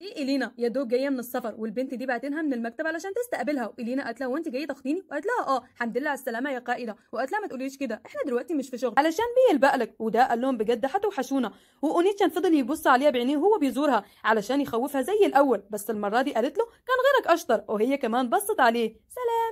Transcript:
دي إيه إلينا يا دوب جايه من السفر والبنت دي بعتنها من المكتب علشان تستقبلها وإلينا قالت لها وانت جايه تاخديني وقالت لها اه الحمد لله على السلامه يا قائده وقالت لها ما تقوليش كده احنا دلوقتي مش في شغل علشان بيه البقلك وده قال لهم بجد هتوحشونا وأونيتشان فضل يبص عليها بعينيه وهو بيزورها علشان يخوفها زي الأول بس المره دي قالت له كان غيرك اشطر وهي كمان بصت عليه سلام